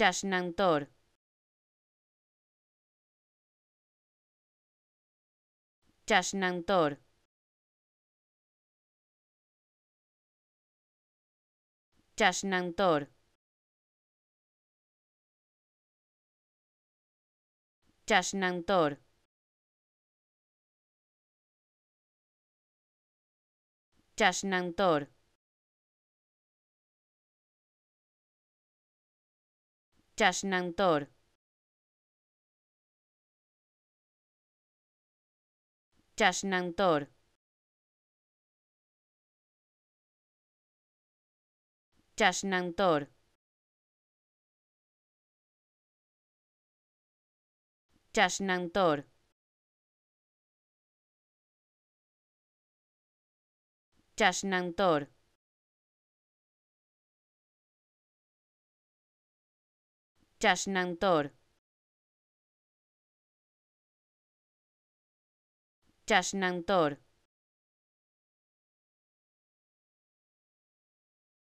Chashnantor. Chashnantor. Chashnantor. Chashnantor. Chashnantor. Chashnantor. Chashnantor. Chashnantor. Chashnantor. Chashnantor. Chashnantor. Chashnantor.